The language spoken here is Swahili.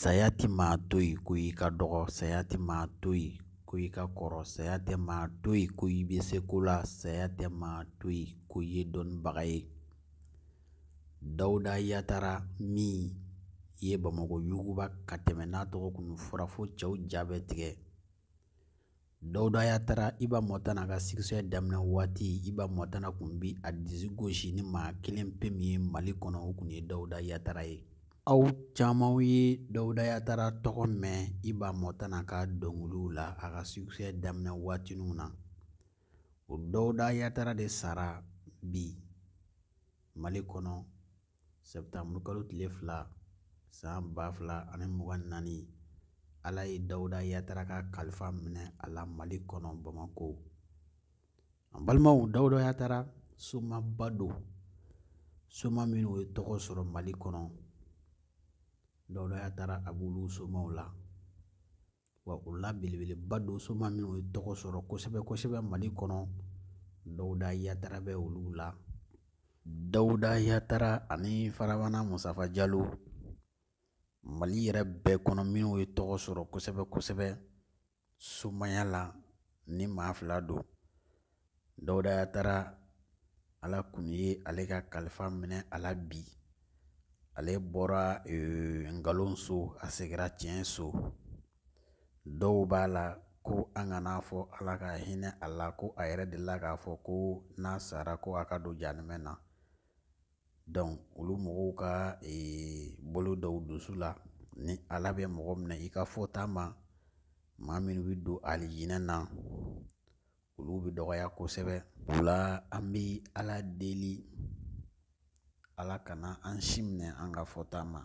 Saya tɛ maa to yen ko i ka dɔgɔ saya tɛ maa to yen ko i ka kɔrɔ saya tɛ maa to yen ko i bɛ se ko la saya tɛ maa to yen ko i ye dɔnnibaga ye dawuda yatara min ye bamakɔ yuguba ka tɛmɛ n'a tɔgɔ kun fɔra fo cɛw ja bɛ tigɛ dawuda yatara i b'a mɔtana ka sikisɛ daminɛ waati i b'a mɔtana kun bi a disi gosi ni maa kelen pe min ye mali kɔnɔ o kun ye dawuda yatara ye Aw caamanw ye Dawuda Yatara tɔgɔ mɛn i b'a Mɔtana ka dɔnkiliw la a ka sukisɛ daminɛ waatininw na o Dawuda Yatara de sara bi Mali kɔnɔ kalo tile fila san ba fila ani muga nani naani Ala ye Dawuda Yatara ka kalifa minɛ a la Mali kɔnɔ Bamakɔ an balimaw Dawuda Yatara somaba don soma minnu ye tɔgɔ sɔrɔ Mali kɔnɔ dɔw y'a taara a b'olu somaw la wa o la belebeleba dɔ soma min o ye tɔgɔ sɔrɔ kosɛbɛ kosɛbɛ mali kɔnɔ dawuda yatara bɛ olu la dawuda yatara ani farabana musafa jalo mali yɛrɛ bɛɛ kɔnɔ minnu ye tɔgɔ sɔrɔ kosɛbɛ kosɛbɛ somaya la ni maa fila don dawuda yatara ala kun ye ale ka kalifa minɛ a bi Ale bɔra ee, nkalon so a seginna tiɲɛ so dɔw b'a la ko an kan'a fɔ Ala ka hinɛ a la ko a yɛrɛ delila k'a fɔ ko n'a sara ko a ka don jahanama na olu mɔgɔw ka ee, bolo dɔw dusu la ni Ala bɛ mɔgɔ min na i ka fɔta ma maa minnu bɛ don alijinɛ na olu bɛ dɔgɔya kosɛbɛ o la an bɛ Ala deli ala kana an si minɛ an ka fɔta ma